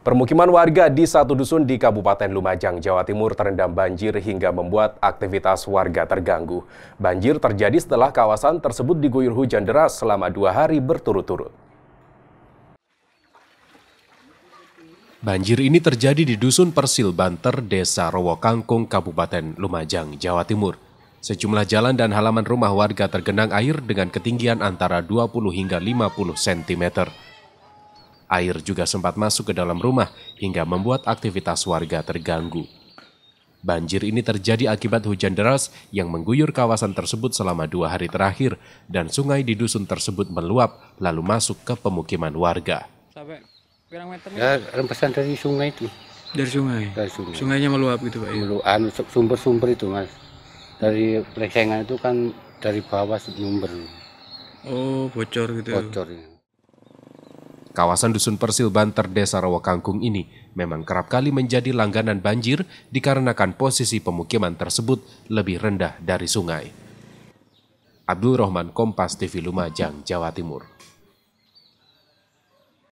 Permukiman warga di satu dusun di Kabupaten Lumajang, Jawa Timur terendam banjir hingga membuat aktivitas warga terganggu. Banjir terjadi setelah kawasan tersebut diguyur hujan deras selama dua hari berturut-turut. Banjir ini terjadi di Dusun Persil Banter, Desa Rowo Kangkung, Kabupaten Lumajang, Jawa Timur. Sejumlah jalan dan halaman rumah warga tergenang air dengan ketinggian antara 20 hingga 50 cm. Air juga sempat masuk ke dalam rumah hingga membuat aktivitas warga terganggu. Banjir ini terjadi akibat hujan deras yang mengguyur kawasan tersebut selama dua hari terakhir dan sungai di dusun tersebut meluap lalu masuk ke pemukiman warga. Ya, rempesan dari sungai itu. Dari sungai? Dari sungai. Sungainya meluap gitu Pak? Ya? Meluap, anu, sumber-sumber itu Mas. Dari lengsengan itu kan dari bawah sumber. Oh, bocor gitu. Ya? Bocor. Ya. Kawasan Dusun Persil Banter Desa Rawakangkung ini memang kerap kali menjadi langganan banjir dikarenakan posisi pemukiman tersebut lebih rendah dari sungai. Abdul Rahman Kompas TV Lumajang, Jawa Timur.